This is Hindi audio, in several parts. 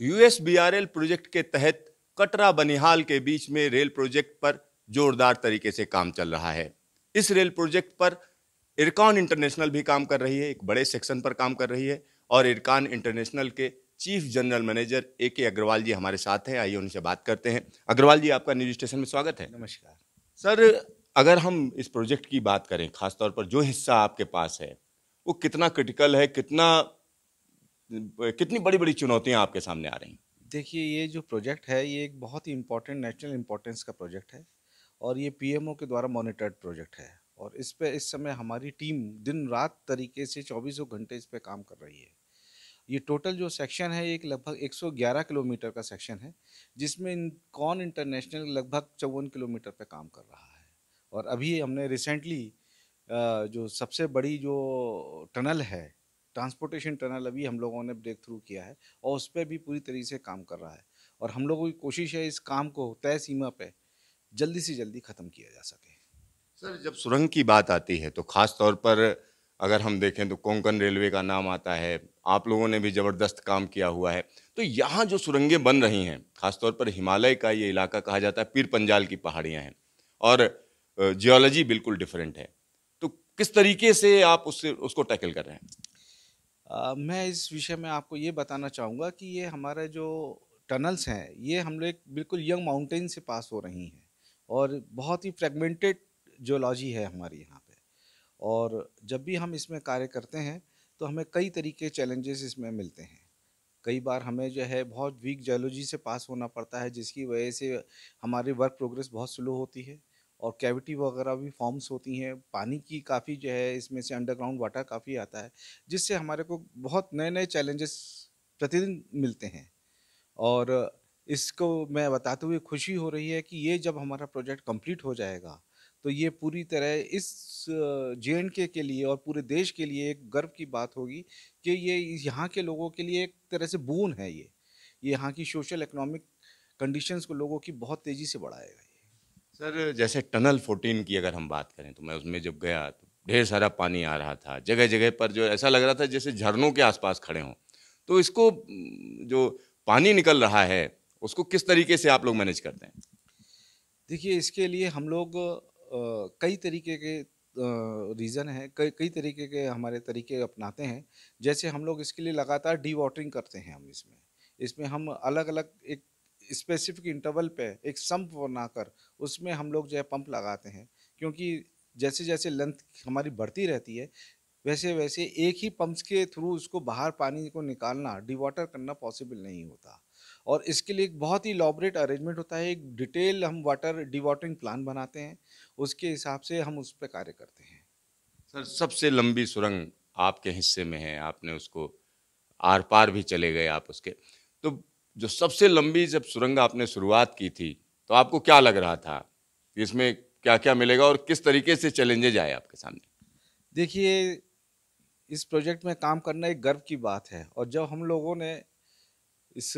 यूएसबीआरएल प्रोजेक्ट के तहत कटरा बनिहाल के बीच में रेल प्रोजेक्ट पर जोरदार तरीके से काम चल रहा है इस रेल प्रोजेक्ट पर इरकान इंटरनेशनल भी काम कर रही है एक बड़े सेक्शन पर काम कर रही है और इरकान इंटरनेशनल के chief general manager A K Agarwal जी हमारे साथ हैं आइए उनसे बात करते हैं अग्रवाल जी आपका न्यूज स्टेशन में स्वागत है नमस्कार सर अगर हम इस प्रोजेक्ट की बात करें खासतौर पर जो हिस्सा आपके पास है वो कितना क्रिटिकल है कितना कितनी बड़ी बड़ी चुनौतियाँ आपके सामने आ रही हैं देखिए ये जो प्रोजेक्ट है ये एक बहुत ही इम्पोर्टेंट नेशनल इम्पोर्टेंस का प्रोजेक्ट है और ये पी के द्वारा मॉनिटर्ड प्रोजेक्ट है और इस पर इस समय हमारी टीम दिन रात तरीके से चौबीसों घंटे इस पर काम कर रही है ये टोटल जो सेक्शन है एक लगभग 111 किलोमीटर का सेक्शन है जिसमें इन इंटरनेशनल लगभग चौवन किलोमीटर पे काम कर रहा है और अभी हमने रिसेंटली जो सबसे बड़ी जो टनल है ट्रांसपोर्टेशन टनल अभी हम लोगों ने ब्रेक थ्रू किया है और उस पर भी पूरी तरीके से काम कर रहा है और हम लोगों की कोशिश है इस काम को तय सीमा पर जल्दी से जल्दी ख़त्म किया जा सके सर जब सुरंग की बात आती है तो ख़ास तौर पर अगर हम देखें तो कोंकण रेलवे का नाम आता है आप लोगों ने भी ज़बरदस्त काम किया हुआ है तो यहाँ जो सुरंगें बन रही हैं खासतौर पर हिमालय का ये इलाका कहा जाता है पीर पंजाल की पहाड़ियाँ हैं और जियोलॉजी बिल्कुल डिफरेंट है तो किस तरीके से आप उससे उसको टैकल कर रहे हैं मैं इस विषय में आपको ये बताना चाहूँगा कि ये हमारे जो टनल्स हैं ये हम लोग बिल्कुल यंग माउंटेन से पास हो रही हैं और बहुत ही फ्रेगमेंटेड जोलॉजी है हमारे यहाँ पे और जब भी हम इसमें कार्य करते हैं तो हमें कई तरीके चैलेंजेस इसमें मिलते हैं कई बार हमें जो है बहुत वीक जियोलॉजी से पास होना पड़ता है जिसकी वजह से हमारी वर्क प्रोग्रेस बहुत स्लो होती है और कैविटी वगैरह भी फॉर्म्स होती हैं पानी की काफ़ी जो है इसमें से अंडरग्राउंड वाटर काफ़ी आता है जिससे हमारे को बहुत नए नए चैलेंजेस प्रतिदिन मिलते हैं और इसको मैं बताते हुए खुशी हो रही है कि ये जब हमारा प्रोजेक्ट कंप्लीट हो जाएगा तो ये पूरी तरह इस जे एंड के के लिए और पूरे देश के लिए एक गर्व की बात होगी कि ये यहाँ के लोगों के लिए एक तरह से बून है ये ये यहाँ की सोशल इकोनॉमिक कंडीशंस को लोगों की बहुत तेज़ी से बढ़ाएगा सर जैसे टनल 14 की अगर हम बात करें तो मैं उसमें जब गया तो ढेर सारा पानी आ रहा था जगह जगह पर जो ऐसा लग रहा था जैसे झरनों के आसपास खड़े हों तो इसको जो पानी निकल रहा है उसको किस तरीके से आप लोग मैनेज करते हैं देखिए इसके लिए हम लोग कई तरीके के रीज़न है कई कई तरीके के हमारे तरीके अपनाते हैं जैसे हम लोग इसके लिए लगातार डी करते हैं हम इसमें इसमें हम अलग अलग एक स्पेसिफिक इंटरवल पे एक सम्प बनाकर उसमें हम लोग जो है पंप लगाते हैं क्योंकि जैसे जैसे लेंथ हमारी बढ़ती रहती है वैसे वैसे एक ही पंप्स के थ्रू उसको बाहर पानी को निकालना डिवाटर करना पॉसिबल नहीं होता और इसके लिए एक बहुत ही लॉबरेट अरेंजमेंट होता है एक डिटेल हम वाटर डिवाटरिंग प्लान बनाते हैं उसके हिसाब से हम उस पर कार्य करते हैं सर सबसे लंबी सुरंग आपके हिस्से में है आपने उसको आर पार भी चले गए आप उसके तो जो सबसे लंबी जब सुरंग आपने शुरुआत की थी तो आपको क्या लग रहा था इसमें क्या क्या मिलेगा और किस तरीके से चैलेंजेज आए आपके सामने देखिए इस प्रोजेक्ट में काम करना एक गर्व की बात है और जब हम लोगों ने इस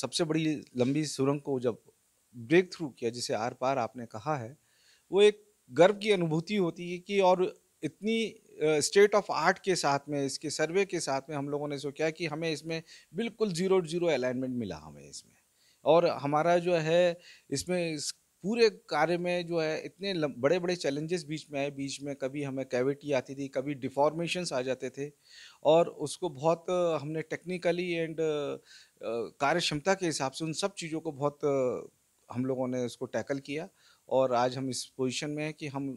सबसे बड़ी लंबी सुरंग को जब ब्रेक थ्रू किया जिसे आर पार आपने कहा है वो एक गर्व की अनुभूति होती है कि और इतनी स्टेट ऑफ आर्ट के साथ में इसके सर्वे के साथ में हम लोगों ने सो किया कि हमें इसमें बिल्कुल ज़ीरो ज़ीरो अलाइनमेंट मिला हमें इसमें और हमारा जो है इसमें इस पूरे कार्य में जो है इतने बड़े बड़े चैलेंजेस बीच में आए बीच में कभी हमें कैविटी आती थी कभी डिफॉर्मेशंस आ जाते थे और उसको बहुत हमने टेक्निकली एंड कार्य क्षमता के हिसाब से उन सब चीज़ों को बहुत हम लोगों ने उसको टैकल किया और आज हम इस पोजीशन में हैं कि हम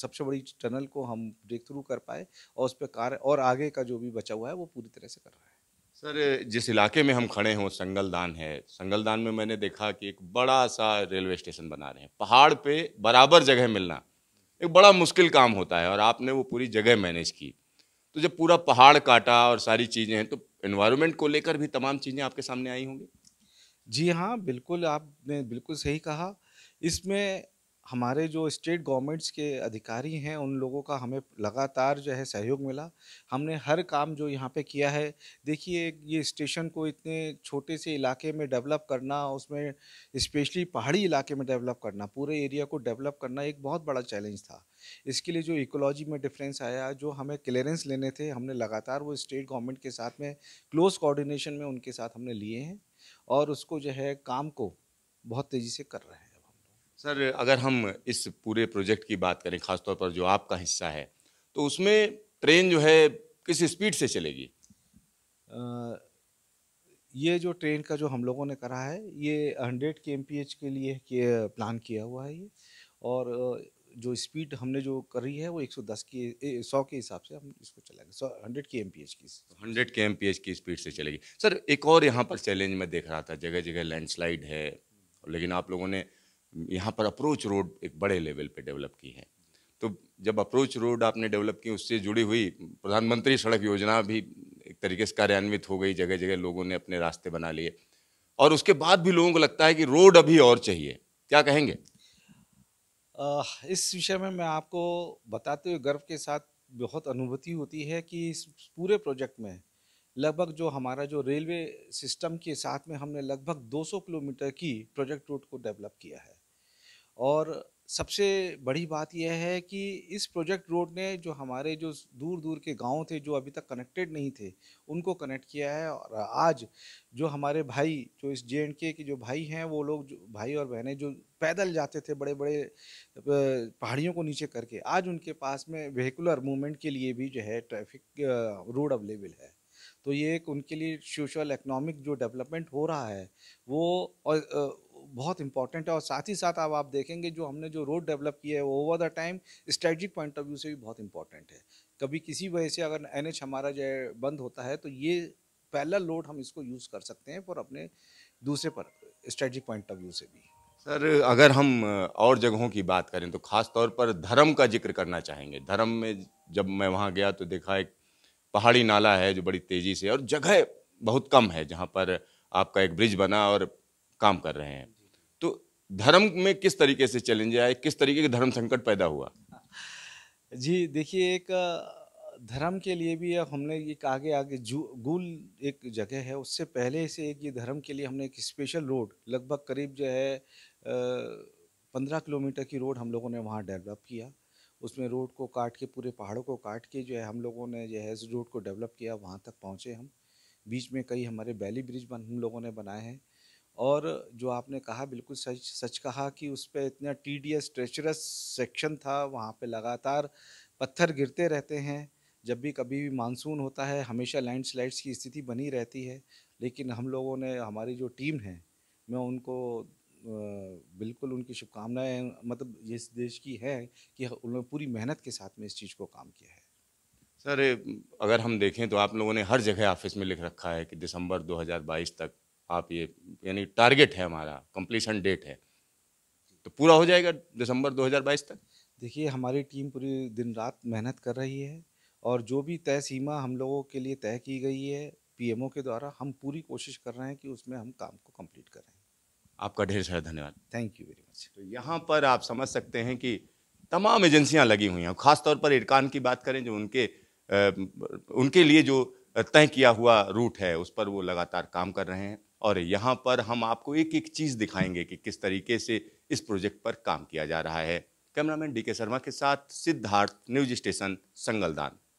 सबसे बड़ी टनल को हम ब्रेक थ्रू कर पाए और उस पर कार्य और आगे का जो भी बचा हुआ है वो पूरी तरह से कर रहा है सर जिस इलाके में हम खड़े हों संगलदान है संगलदान में मैंने देखा कि एक बड़ा सा रेलवे स्टेशन बना रहे हैं पहाड़ पे बराबर जगह मिलना एक बड़ा मुश्किल काम होता है और आपने वो पूरी जगह मैनेज की तो जब पूरा पहाड़ काटा और सारी चीज़ें हैं तो इन्वायरमेंट को लेकर भी तमाम चीज़ें आपके सामने आई होंगी जी हाँ बिल्कुल आपने बिल्कुल सही कहा इसमें हमारे जो स्टेट गवर्नमेंट्स के अधिकारी हैं उन लोगों का हमें लगातार जो है सहयोग मिला हमने हर काम जो यहाँ पे किया है देखिए ये स्टेशन को इतने छोटे से इलाके में डेवलप करना उसमें स्पेशली पहाड़ी इलाके में डेवलप करना पूरे एरिया को डेवलप करना एक बहुत बड़ा चैलेंज था इसके लिए जो इकोलॉजी में डिफरेंस आया जो हमें क्लियरेंस लेने थे हमने लगातार वो स्टेट गवर्नमेंट के साथ में क्लोज कोऑर्डिनेशन में उनके साथ हमने लिए हैं और उसको जो है काम को बहुत तेज़ी से कर रहे हैं सर अगर हम इस पूरे प्रोजेक्ट की बात करें खासतौर पर जो आपका हिस्सा है तो उसमें ट्रेन जो है किस स्पीड से चलेगी ये जो ट्रेन का जो हम लोगों ने करा है ये हंड्रेड के एम के लिए के प्लान किया हुआ है ये और जो स्पीड हमने जो करी है वो 110 की 100 के हिसाब से हम इसको चलाएंगे सौ hundred K M P H की hundred K M P H की स्पीड से चलेगी सर एक और यहाँ पर चैलेंज मैं देख रहा था जगह जगह लैंडस्लाइड है लेकिन आप लोगों ने यहाँ पर अप्रोच रोड एक बड़े लेवल पे डेवलप की है तो जब अप्रोच रोड आपने डेवलप की उससे जुड़ी हुई प्रधानमंत्री सड़क योजना भी एक तरीके से कार्यान्वित हो गई जगह जगह लोगों ने अपने रास्ते बना लिए और उसके बाद भी लोगों को लगता है कि रोड अभी और चाहिए क्या कहेंगे आ, इस विषय में मैं आपको बताते हुए गर्व के साथ बहुत अनुभूति होती है कि इस पूरे प्रोजेक्ट में लगभग जो हमारा जो रेलवे सिस्टम के साथ में हमने लगभग 200 किलोमीटर की प्रोजेक्ट रोड को डेवलप किया है और सबसे बड़ी बात यह है कि इस प्रोजेक्ट रोड ने जो हमारे जो दूर दूर के गांव थे जो अभी तक कनेक्टेड नहीं थे उनको कनेक्ट किया है और आज जो हमारे भाई जो इस जे के जो भाई हैं वो लोग जो भाई और बहनें जो पैदल जाते थे बड़े बड़े पहाड़ियों को नीचे करके आज उनके पास में वेहिकुलर मूवमेंट के लिए भी जो है ट्रैफिक रोड अवेलेबल है तो ये एक उनके लिए सोशल इकनॉमिक जो डेवलपमेंट हो रहा है वो और बहुत इंपॉर्टेंट है और साथ ही साथ अब आप देखेंगे जो हमने जो रोड डेवलप किया है वो over the time strategic point of view से भी बहुत इंपॉर्टेंट है कभी किसी वजह से अगर एन हमारा जो बंद होता है तो ये पहला लोड हम इसको यूज़ कर सकते हैं और अपने दूसरे पर स्ट्रेटजिक पॉइंट ऑफ व्यू से भी सर अगर हम और जगहों की बात करें तो ख़ास तौर पर धर्म का जिक्र करना चाहेंगे धर्म में जब मैं वहाँ गया तो देखा एक पहाड़ी नाला है जो बड़ी तेज़ी से और जगह बहुत कम है जहाँ पर आपका एक ब्रिज बना और काम कर रहे हैं धर्म में किस तरीके से चैलेंज आए किस तरीके के धर्म संकट पैदा हुआ जी देखिए एक धर्म के लिए भी हमने एक आगे आगे गुल एक जगह है उससे पहले से एक ये धर्म के लिए हमने एक स्पेशल रोड लगभग करीब जो है पंद्रह किलोमीटर की रोड हम लोगों ने वहाँ डेवलप किया उसमें रोड को काट के पूरे पहाड़ों को काट के जो है हम लोगों ने जो है रोड को डेवलप किया वहाँ तक पहुँचे हम बीच में कई हमारे वैली ब्रिज बन हम लोगों ने बनाए हैं और जो आपने कहा बिल्कुल सच सच कहा कि उस पर इतना T D S treacherous section था वहाँ पे लगातार पत्थर गिरते रहते हैं जब भी कभी भी मानसून होता है हमेशा लैंडस्लाइड्स की स्थिति बनी रहती है लेकिन हम लोगों ने हमारी जो टीम है मैं उनको बिल्कुल उनकी शुभकामनाएं मतलब इस देश की है कि उन्होंने पूरी मेहनत के साथ में इस चीज़ को काम किया है सर अगर हम देखें तो आप लोगों ने हर जगह ऑफिस में लिख रखा है कि दिसंबर 2022 तक आप ये यानी टारगेट है हमारा कंप्लीशन डेट है तो पूरा हो जाएगा दिसंबर 2022 तक देखिए हमारी टीम पूरी दिन रात मेहनत कर रही है और जो भी तय सीमा हम लोगों के लिए तय की गई है पीएमओ के द्वारा हम पूरी कोशिश कर रहे हैं कि उसमें हम काम को कंप्लीट करें आपका ढेर सारा धन्यवाद थैंक यू वेरी मच तो यहाँ पर आप समझ सकते हैं कि तमाम एजेंसियाँ लगी हुई हैं खासतौर पर इरकान की बात करें जो उनके आ, उनके लिए जो तय किया हुआ रूट है उस पर वो लगातार काम कर रहे हैं और यहाँ पर हम आपको एक एक चीज़ दिखाएंगे कि किस तरीके से इस प्रोजेक्ट पर काम किया जा रहा है कैमरामैन डी के शर्मा के साथ सिद्धार्थ न्यूज स्टेशन संगलदान